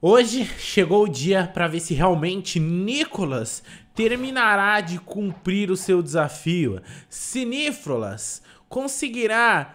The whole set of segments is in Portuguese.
Hoje chegou o dia para ver se realmente Nicolas terminará de cumprir o seu desafio. Sinífrolas conseguirá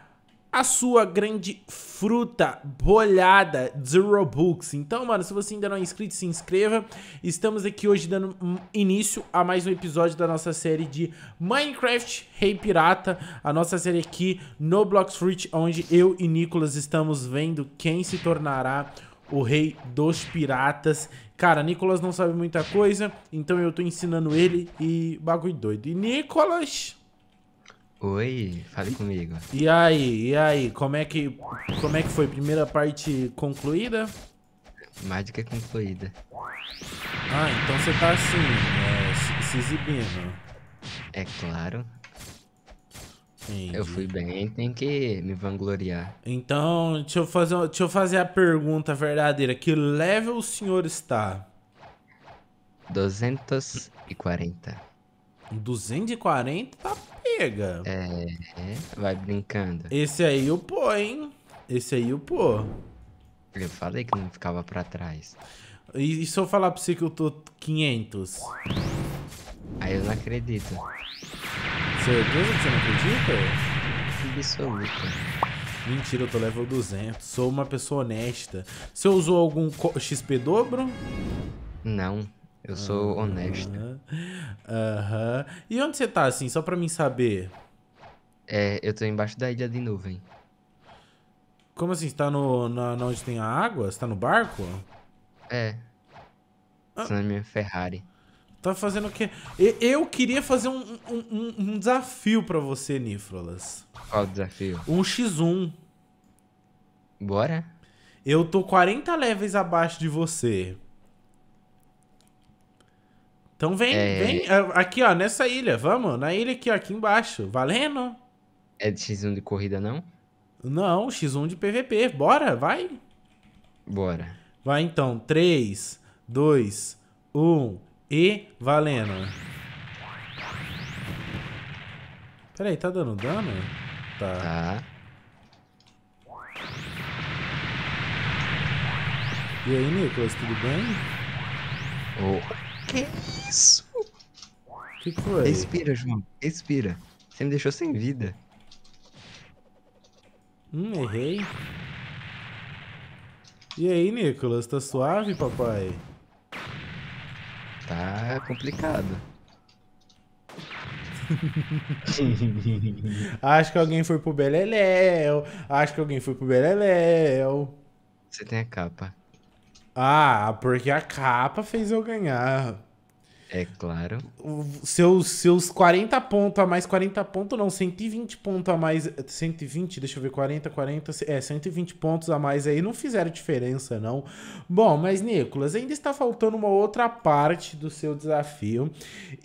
a sua grande fruta bolhada de Robux. Então, mano, se você ainda não é inscrito, se inscreva. Estamos aqui hoje dando início a mais um episódio da nossa série de Minecraft Rei Pirata, a nossa série aqui no Blocks Fruit, onde eu e Nicolas estamos vendo quem se tornará o rei dos piratas. Cara, Nicolas não sabe muita coisa, então eu tô ensinando ele e bagulho doido. E Nicolas... Oi, fale comigo. E aí, e aí, como é que, como é que foi? Primeira parte concluída? Mais que concluída. Ah, então você tá assim, é, se exibindo. É claro. Entendi. Eu fui bem, tem que me vangloriar. Então, deixa eu, fazer, deixa eu fazer a pergunta verdadeira. Que level o senhor está? 240. 240 tá pega. É, vai brincando. Esse aí o pô, hein? Esse aí o pô. Eu falei que não ficava pra trás. E, e se eu falar pra você que eu tô 500? Aí eu não acredito. Certeza que você não acredita? Absoluta. Mentira, eu tô level 200. Sou uma pessoa honesta. Você usou algum XP dobro? Não. Eu sou honesto. Aham. Uh -huh. E onde você tá, assim? Só pra mim saber. É, eu tô embaixo da ilha de nuvem. Como assim? Você tá no, na, na onde tem a água? Você tá no barco? É. Ah. tá na minha Ferrari. Tá fazendo o quê? Eu queria fazer um, um, um desafio para você, Nifrolas. Qual desafio? Um X1. Bora. Eu tô 40 levels abaixo de você. Então vem, é... vem. É, aqui, ó, nessa ilha. Vamos, na ilha aqui, ó, aqui embaixo. Valendo? É de X1 de corrida, não? Não, X1 de PVP. Bora, vai. Bora. Vai então. 3, 2, 1... E valendo. Peraí, tá dando dano? Tá. Tá. E aí, Nicolas, tudo bem? Oh. Que isso? que foi? Respira, João. Respira. Você me deixou sem vida. Hum, errei. E aí, Nicolas, tá suave, papai? Tá complicado. acho que alguém foi pro Beleléu. Acho que alguém foi pro Beleléu. Você tem a capa. Ah, porque a capa fez eu ganhar. É claro. Seus, seus 40 pontos a mais, 40 pontos não, 120 pontos a mais. 120, deixa eu ver, 40, 40. É, 120 pontos a mais aí não fizeram diferença, não. Bom, mas Nicolas, ainda está faltando uma outra parte do seu desafio.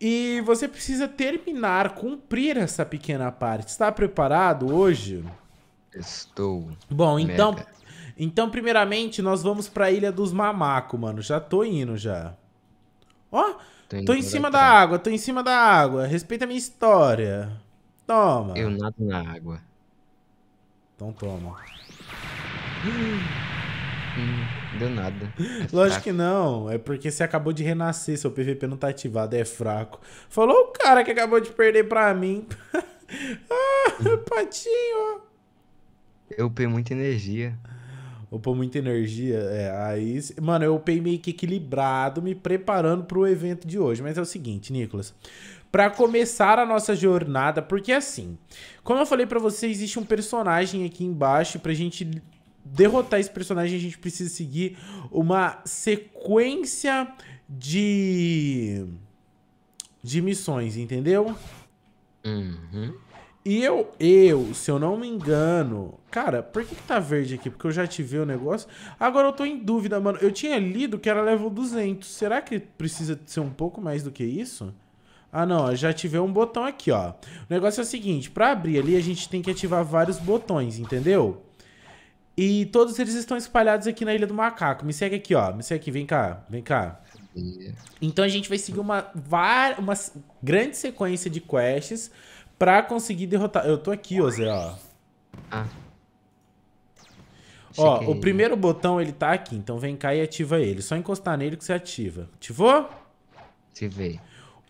E você precisa terminar, cumprir essa pequena parte. Está preparado hoje? Estou. Bom, então. Então, primeiramente, nós vamos para a Ilha dos Mamaco, mano. Já tô indo já. Ó, tô em cima da tá. água, tô em cima da água. Respeita a minha história. Toma. Eu nado na água. Então toma. Hum, deu nada. É Lógico que não. É porque você acabou de renascer, seu PVP não tá ativado, é fraco. Falou o cara que acabou de perder pra mim. ah, hum. patinho. Eu upei muita energia. Ou pôr muita energia. É, aí. Mano, eu upei meio que equilibrado, me preparando pro evento de hoje. Mas é o seguinte, Nicolas. Pra começar a nossa jornada, porque assim, como eu falei para você, existe um personagem aqui embaixo pra gente derrotar esse personagem, a gente precisa seguir uma sequência de de missões, entendeu? Uhum. E eu, eu, se eu não me engano... Cara, por que, que tá verde aqui? Porque eu já ativei o negócio. Agora eu tô em dúvida, mano. Eu tinha lido que era level 200. Será que precisa ser um pouco mais do que isso? Ah, não, já ativei um botão aqui, ó. O negócio é o seguinte, pra abrir ali a gente tem que ativar vários botões, entendeu? E todos eles estão espalhados aqui na Ilha do Macaco. Me segue aqui, ó. Me segue aqui, vem cá, vem cá. Então a gente vai seguir uma, uma grande sequência de quests pra conseguir derrotar. Eu tô aqui, ô Zé, ó. Ah. Ó, é o primeiro botão ele tá aqui, então vem cá e ativa ele. Só encostar nele que você ativa. Ativou? Ativei.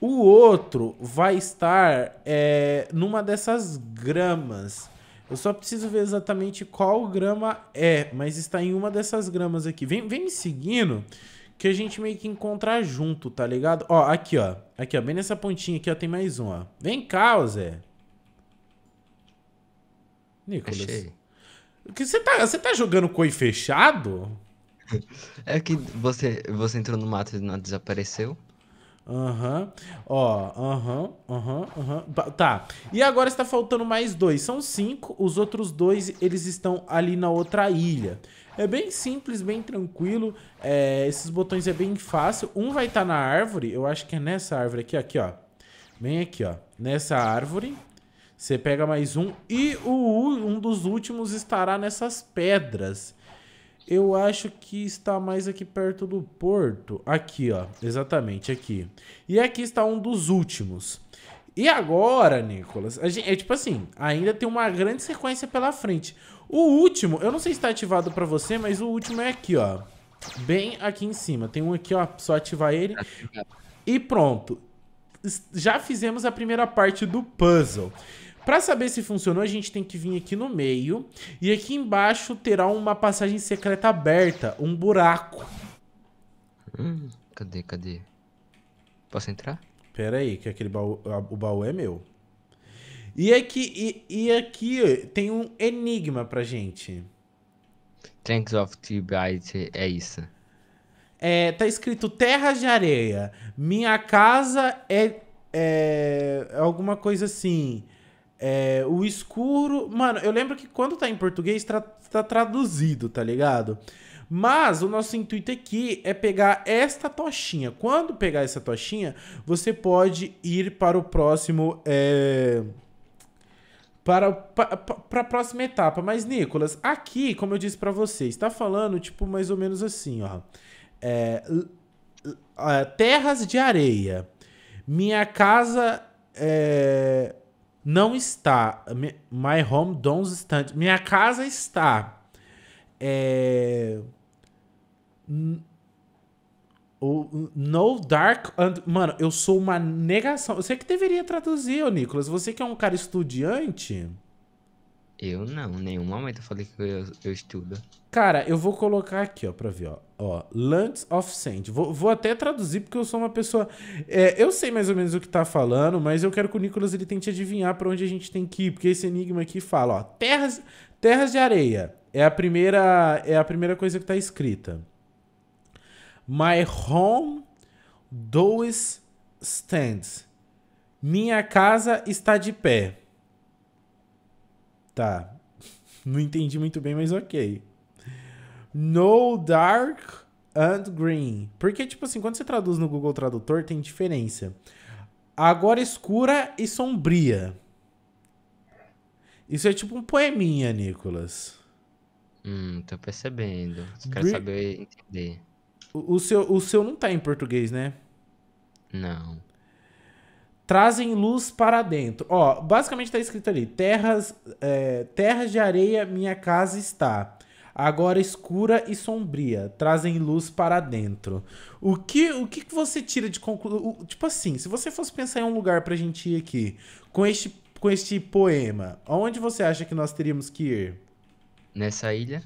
O outro vai estar é, numa dessas gramas. Eu só preciso ver exatamente qual grama é, mas está em uma dessas gramas aqui. Vem, vem me seguindo que a gente meio que encontrar junto, tá ligado? Ó, aqui, ó. Aqui, ó. Bem nessa pontinha aqui, ó. Tem mais um, ó. Vem cá, Zé. Nicolas. Achei. Você tá, você tá jogando coi fechado? É que você, você entrou no mato e não desapareceu. Aham. Ó, aham, aham, aham. Tá. E agora está faltando mais dois. São cinco. Os outros dois, eles estão ali na outra ilha. É bem simples, bem tranquilo. É, esses botões é bem fácil. Um vai estar tá na árvore. Eu acho que é nessa árvore aqui, ó. Aqui, ó. Bem aqui, ó. Nessa árvore. Você pega mais um. E o, um dos últimos estará nessas pedras. Eu acho que está mais aqui perto do porto. Aqui, ó. Exatamente, aqui. E aqui está um dos últimos. E agora, Nicolas, gente, é tipo assim, ainda tem uma grande sequência pela frente. O último, eu não sei se está ativado para você, mas o último é aqui, ó. Bem aqui em cima. Tem um aqui, ó, só ativar ele. E pronto. Já fizemos a primeira parte do puzzle. Para saber se funcionou, a gente tem que vir aqui no meio. E aqui embaixo terá uma passagem secreta aberta, um buraco. Hum, cadê, cadê? Posso entrar? Pera aí, que aquele baú, o baú é meu. E aqui, e, e aqui tem um enigma pra gente. Tanks of Tibite é isso. É, tá escrito Terras de Areia. Minha casa é, é, é alguma coisa assim. É, o escuro. Mano, eu lembro que quando tá em português tá, tá traduzido, tá ligado? Mas o nosso intuito aqui é pegar esta tochinha. Quando pegar essa tochinha, você pode ir para o próximo. É... Para, a próxima etapa. Mas, Nicolas, aqui, como eu disse para vocês, está falando tipo mais ou menos assim, ó. É, é terras de areia. Minha casa é, não está. My home don't stand. Minha casa está. É, No Dark. And, mano, eu sou uma negação. Você que deveria traduzir, ô Nicolas. Você que é um cara estudiante. Eu não, nenhum momento eu falei que eu, eu estudo. Cara, eu vou colocar aqui, ó, pra ver, ó. Ó, Lands of Sand. Vou, vou até traduzir porque eu sou uma pessoa... É, eu sei mais ou menos o que tá falando, mas eu quero que o Nicolas ele tente adivinhar pra onde a gente tem que ir, porque esse enigma aqui fala, ó, terras, terras de areia. É a primeira, é a primeira coisa que tá escrita. My home does stands. Minha casa está de pé. Tá. Não entendi muito bem, mas ok. No Dark and Green. Porque, tipo assim, quando você traduz no Google Tradutor, tem diferença. Agora escura e sombria. Isso é tipo um poeminha, Nicolas. Hum, tô percebendo. Quero saber entender. O, o, seu, o seu não tá em português, né? Não trazem luz para dentro. Ó, basicamente tá escrito ali: terras, é, terras de areia, minha casa está. Agora escura e sombria, trazem luz para dentro. O que o que você tira de conclusão? Tipo assim, se você fosse pensar em um lugar pra gente ir aqui, com este, com este poema, aonde você acha que nós teríamos que ir? Nessa ilha?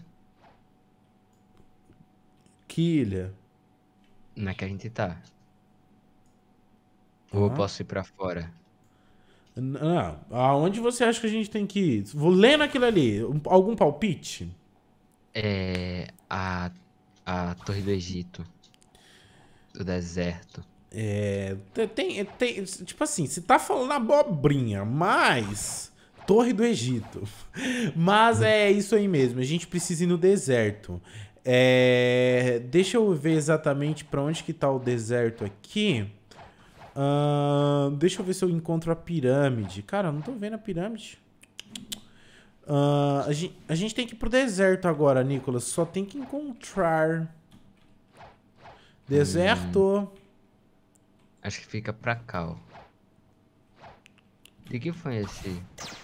Que ilha? Na que a gente tá. Ou eu posso ir pra fora? Não, aonde você acha que a gente tem que ir? Vou lendo aquilo ali. Algum palpite? É. A, a Torre do Egito. Do deserto. É. Tem, tem. Tipo assim, você tá falando abobrinha, mas. Torre do Egito. Mas é isso aí mesmo. A gente precisa ir no deserto. É, deixa eu ver exatamente para onde que tá o deserto aqui. Uh, deixa eu ver se eu encontro a pirâmide. Cara, eu não tô vendo a pirâmide. Uh, a, gente, a gente tem que ir pro deserto agora, Nicolas. Só tem que encontrar. Deserto. Hum. Acho que fica pra cá, ó. De que foi esse?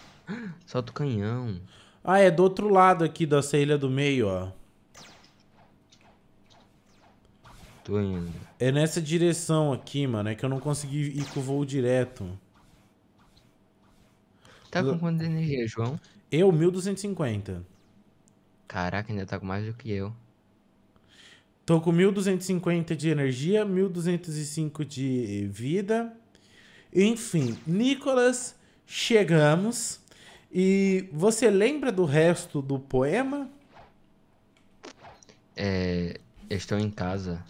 Solta o canhão. Ah, é do outro lado aqui dessa ilha do meio, ó. Tô indo. É nessa direção aqui, mano. É que eu não consegui ir com o voo direto. Tá com quanto de energia, João? Eu, 1250. Caraca, ainda tá com mais do que eu. Tô com 1250 de energia, 1205 de vida. Enfim, Nicolas, chegamos. E você lembra do resto do poema? É, estou em casa.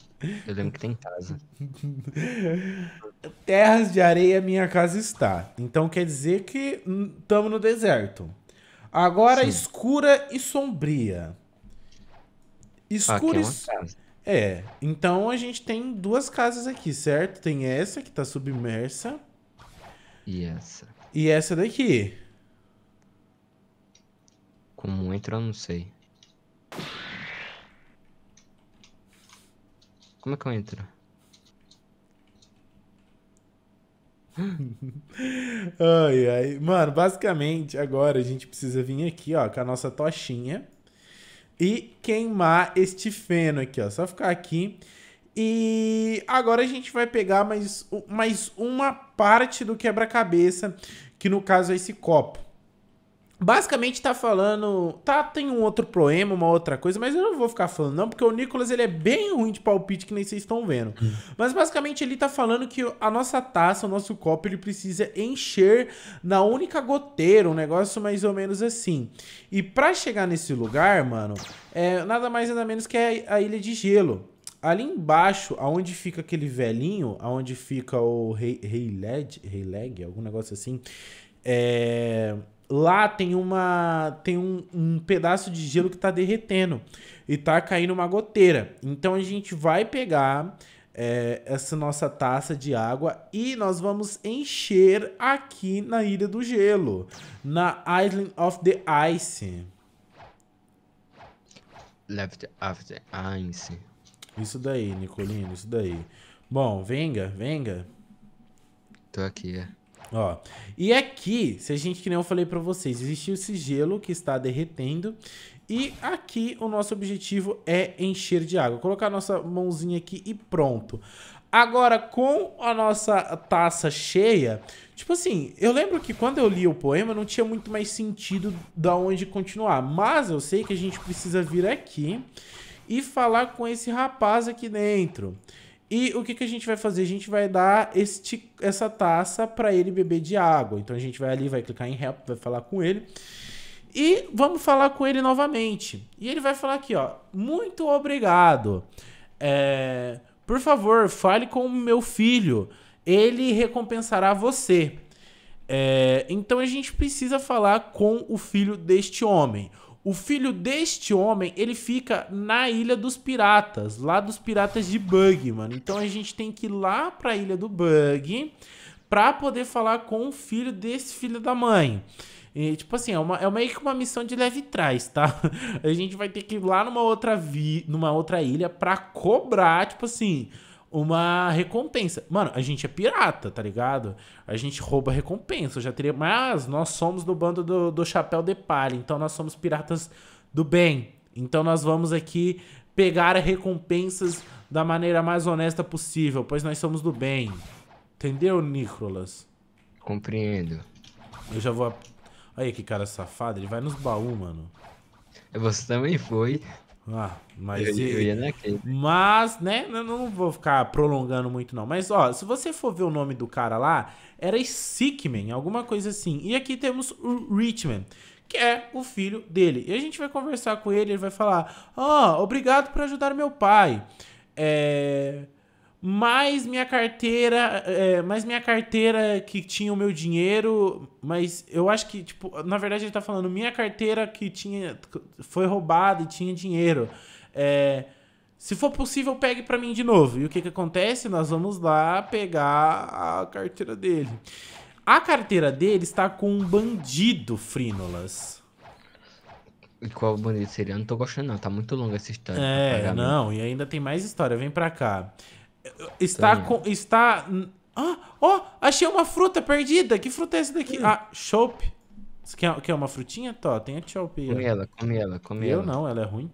Eu lembro que tem casa. Terras de areia, minha casa está. Então quer dizer que estamos hum, no deserto. Agora Sim. escura e sombria. Ah, é escura ah, e... é, então a gente tem duas casas aqui, certo? Tem essa que está submersa. E essa. E essa daqui. Como entra, eu não sei. Como é que eu entro? ai, ai. Mano, basicamente, agora a gente precisa vir aqui, ó, com a nossa tochinha e queimar este feno aqui, ó. Só ficar aqui. E agora a gente vai pegar mais, mais uma parte do quebra-cabeça, que no caso é esse copo. Basicamente tá falando, tá tem um outro poema, uma outra coisa, mas eu não vou ficar falando não, porque o Nicolas ele é bem ruim de palpite que nem vocês estão vendo. Hum. Mas basicamente ele tá falando que a nossa taça, o nosso copo, ele precisa encher na única goteira, um negócio mais ou menos assim. E para chegar nesse lugar, mano, é nada mais nada menos que a, a ilha de gelo. Ali embaixo, aonde fica aquele velhinho, aonde fica o Rei Led, Rei Leg, algum negócio assim, é lá tem uma tem um, um pedaço de gelo que está derretendo e está caindo uma goteira. Então a gente vai pegar é, essa nossa taça de água e nós vamos encher aqui na Ilha do Gelo, na Island of the Ice. Left after ice. Isso daí, Nicolino, isso daí. Bom, venga, venga. Tô aqui, é. Ó, e aqui, é se a gente, que nem eu falei para vocês, existe esse gelo que está derretendo e aqui o nosso objetivo é encher de água. Colocar a nossa mãozinha aqui e pronto. Agora, com a nossa taça cheia, tipo assim, eu lembro que quando eu li o poema não tinha muito mais sentido da onde continuar, mas eu sei que a gente precisa vir aqui e falar com esse rapaz aqui dentro. E o que, que a gente vai fazer? A gente vai dar este, essa taça para ele beber de água. Então a gente vai ali, vai clicar em help, vai falar com ele. E vamos falar com ele novamente. E ele vai falar aqui, ó. Muito obrigado. É, por favor, fale com o meu filho. Ele recompensará você. É, então a gente precisa falar com o filho deste homem. O filho deste homem, ele fica na Ilha dos Piratas, lá dos Piratas de Bug, mano. Então a gente tem que ir lá pra Ilha do Bug pra poder falar com o filho desse filho da mãe. E, tipo assim, é, uma, é meio que uma missão de leve trás, tá? A gente vai ter que ir lá numa outra, vi, numa outra ilha pra cobrar, tipo assim, uma recompensa. Mano, a gente é pirata, tá ligado? A gente rouba recompensa. Eu já teria. Mas nós somos do bando do, do Chapéu de Palha. Então nós somos piratas do bem. Então nós vamos aqui pegar recompensas da maneira mais honesta possível, pois nós somos do bem. Entendeu, Nicolas? Compreendo. Eu já vou. Olha que cara safado, ele vai nos baús, mano. Você também foi. Ah, mas, eu, eu ia né, mas, né, eu não vou ficar prolongando muito não. Mas, ó, se você for ver o nome do cara lá, era Sickman, alguma coisa assim. E aqui temos o Richman, que é o filho dele. E a gente vai conversar com ele, ele vai falar, ó, oh, obrigado por ajudar meu pai. É mas minha carteira, é, mas minha carteira que tinha o meu dinheiro, mas eu acho que, tipo, na verdade ele tá falando, minha carteira que tinha, foi roubada e tinha dinheiro. É, se for possível, pegue para mim de novo. E o que que acontece? Nós vamos lá pegar a carteira dele. A carteira dele está com um bandido, Frínolas. E qual bandido seria? Eu não tô gostando não, tá muito longa essa história. É, não, e ainda tem mais história, vem pra cá. Está Tem. com. Está. Ah, ó, oh, achei uma fruta perdida. Que fruta é essa daqui? Hum. Ah, chope. Você quer, quer uma frutinha? Tó, tem a chope aí. Come ela, come ela, come Eu ela. não, ela é ruim.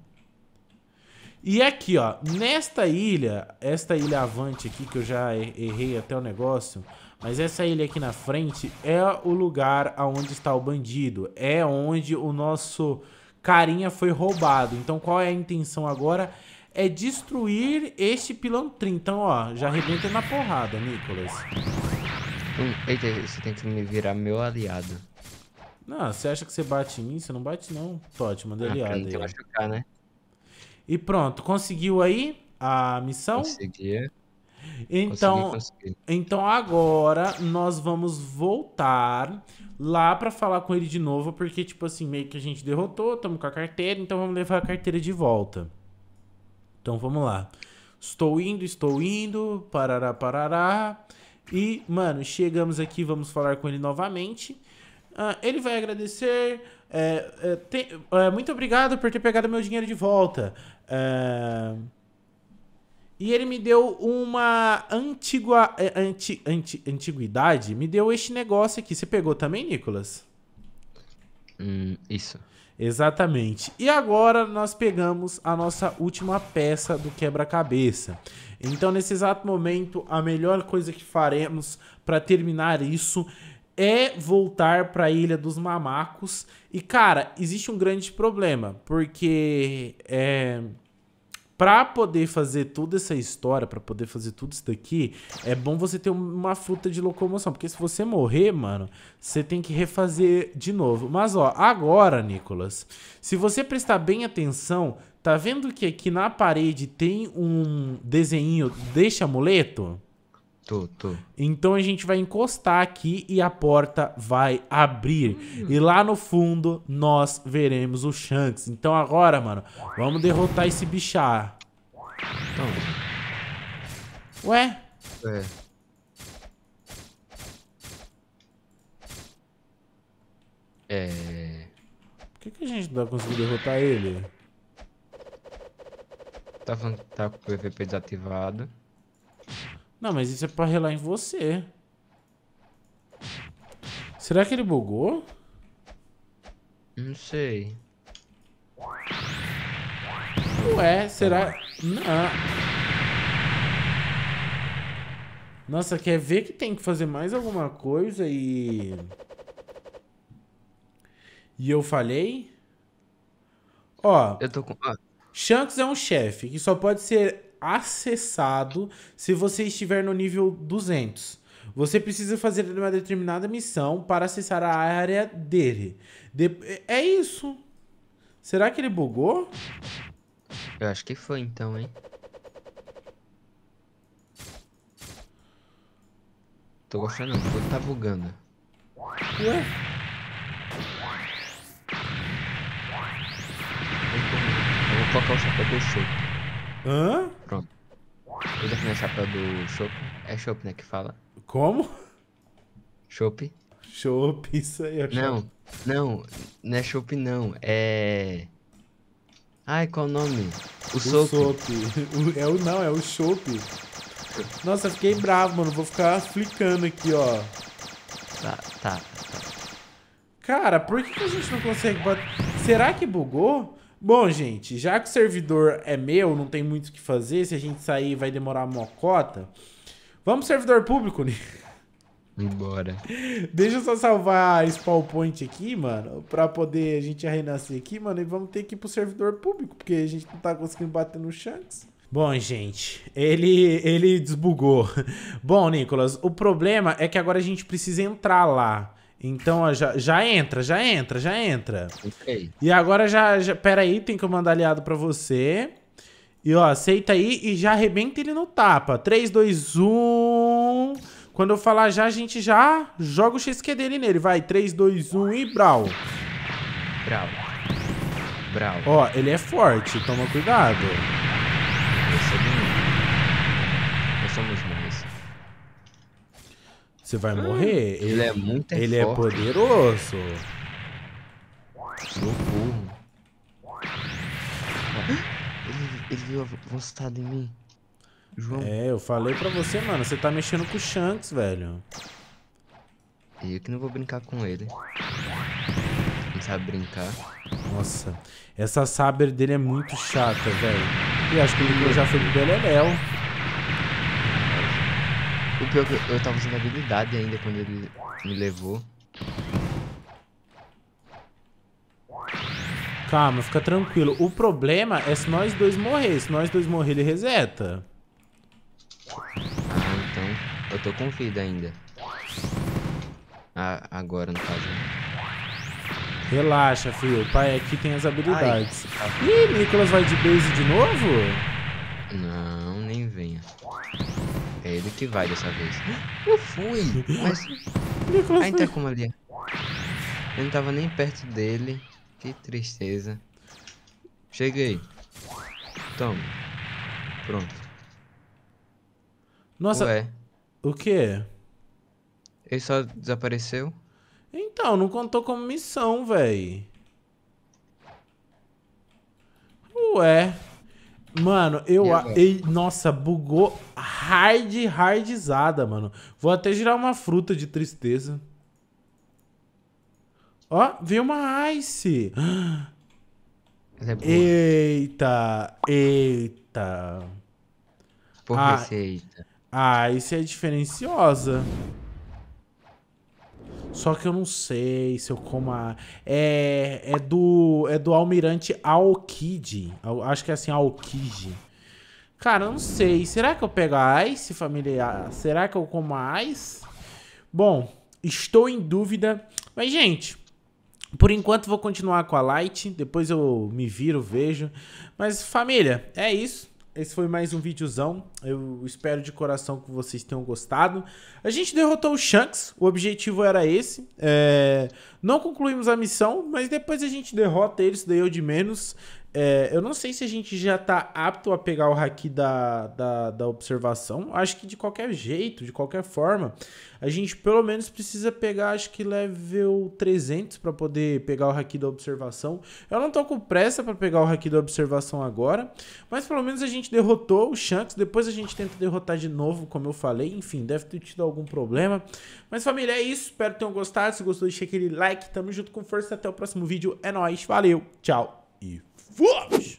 E aqui, ó, nesta ilha, esta ilha avante aqui, que eu já er-, errei até o negócio, mas essa ilha aqui na frente é o lugar onde está o bandido, é onde o nosso carinha foi roubado. Então qual é a intenção agora? é destruir este 30. Então, ó, já arrebenta na porrada, Nicolas. Hum, eita, você tenta me virar meu aliado. Não, você acha que você bate em mim? Você não bate não, Totti, manda ah, aliado aí. machucar, né? E pronto, conseguiu aí a missão? Consegui. Então, consegui, consegui. então agora nós vamos voltar lá para falar com ele de novo, porque tipo assim, meio que a gente derrotou, estamos com a carteira, então vamos levar a carteira de volta. Então vamos lá. Estou indo, estou indo, parará, parará. E, mano, chegamos aqui, vamos falar com ele novamente. Ah, ele vai agradecer. É, é, é, muito obrigado por ter pegado meu dinheiro de volta. É, e ele me deu uma antigua, é, anti, anti, antiguidade. Me deu este negócio aqui. Você pegou também, Nicolas? Hum, isso. Exatamente. E agora nós pegamos a nossa última peça do quebra-cabeça. Então, nesse exato momento, a melhor coisa que faremos para terminar isso é voltar para a Ilha dos Mamacos. E, cara, existe um grande problema, porque é, Pra poder fazer toda essa história, para poder fazer tudo isso daqui, é bom você ter uma fruta de locomoção. Porque se você morrer, mano, você tem que refazer de novo. Mas, ó, agora, Nicolas, se você prestar bem atenção, tá vendo que aqui na parede tem um desenho deste amuleto? Tô, tô. Então a gente vai encostar aqui e a porta vai abrir. Hum. E lá no fundo nós veremos o Shanks. Então agora, mano, vamos derrotar esse bichar. Então. Ué? É. É. Por que, que a gente não tá conseguir derrotar ele? Tá, tá com o PVP desativado. Não, mas isso é pra relar em você. Será que ele bugou? Não sei. Ué, será... Não... Nossa, quer ver que tem que fazer mais alguma coisa e... E eu falei? Ó, eu tô com... Ah. Shanks é um chefe que só pode ser acessado se você estiver no nível 200. Você precisa fazer uma determinada missão para acessar a área dele. De... É isso. Será que ele bugou? Eu acho que foi então, hein? Tô gostando, não. Tá bugando. Ué? Eu vou colocar o chapéu do show. Hã? Eu tô com chapéu do Chope. É Chope, né, que fala? Como? Chope. Chope, isso aí. É não, chope. não, não é Chope, não, é... Ai, qual o nome? O, o soco. Soap. É o não, é o Chope. Nossa, fiquei bravo, mano. Vou ficar flicando aqui, ó. Tá, tá, tá. Cara, por que, que a gente não consegue bater? Será que bugou? Bom, gente, já que o servidor é meu, não tem muito o que fazer, se a gente sair vai demorar cota. Vamos servidor público, né? Bora. Deixa eu só salvar a spawn point aqui, mano, pra poder a gente renascer aqui, mano, e vamos ter que ir pro servidor público, porque a gente não tá conseguindo bater no Shanks. Bom, gente, ele, ele desbugou. Bom, Nicolas, o problema é que agora a gente precisa entrar lá. Então, ó, já, já entra, já entra, já entra. Ok. E agora já, já... Pera aí, tem que eu mandar aliado pra você. E, ó, aceita aí e já arrebenta ele no tapa. 3, 2, 1... Quando eu falar já, a gente já joga o XQ dele nele. Vai, 3, 2, 1 e brau. Brau. Brau. Ó, ele é forte, toma cuidado. Esse Você vai hum. morrer. Ele, é ele é muito Ele é poderoso. Socorro. Ele, ele a avançado em mim. João. É, eu falei pra você, mano. Você tá mexendo com o Shanks, velho. Eu que não vou brincar com ele. Não sabe brincar. Nossa, essa Saber dele é muito chata, velho. E acho que ele já foi do Beleléu. É o pior é que eu, eu tava usando habilidade ainda quando ele me levou. Calma, fica tranquilo. O problema é se nós dois morrer. Se nós dois morrer, ele reseta. Ah, então. Eu tô com vida ainda. Ah, agora, no caso. Né? Relaxa, filho. Pai aqui tem as habilidades. Ai. Ih, Nicolas vai de base de novo? Não medo que vai dessa vez. Eu fui, mas... Aí tá assim. é como ali. É. Eu não tava nem perto dele. Que tristeza. Cheguei. Toma. Pronto. Nossa. Ué. O que? Ele só desapareceu? Então, não contou como missão, véi. Ué. Mano, eu. Ei, nossa, bugou hard, hardizada, mano. Vou até girar uma fruta de tristeza. Ó, veio uma ice. É eita, eita. Por que ah, eita? A ah, ice é diferenciosa. Só que eu não sei se eu como a... É, é, do, é do Almirante Alkid. Acho que é assim, Alkid. Cara, eu não sei. Será que eu pego a Ice, família? Será que eu como a Ice? Bom, estou em dúvida. Mas, gente... Por enquanto vou continuar com a Light, depois eu me viro, vejo. Mas família, é isso esse foi mais um videozão. Eu espero de coração que vocês tenham gostado. A gente derrotou o Shanks, o objetivo era esse. É... Não concluímos a missão, mas depois a gente derrota eles, daí eu de menos. É, eu não sei se a gente já tá apto a pegar o haki da, da, da, observação. Acho que de qualquer jeito, de qualquer forma, a gente pelo menos precisa pegar, acho que level 300 para poder pegar o haki da observação. Eu não tô com pressa para pegar o haki da observação agora, mas pelo menos a gente derrotou o Shanks. Depois a gente tenta derrotar de novo, como eu falei. Enfim, deve ter tido algum problema. Mas família, é isso. Espero que tenham gostado. Se gostou, deixa aquele like. Tamo junto com força. Até o próximo vídeo. É nóis. Valeu. Tchau. E Whoosh!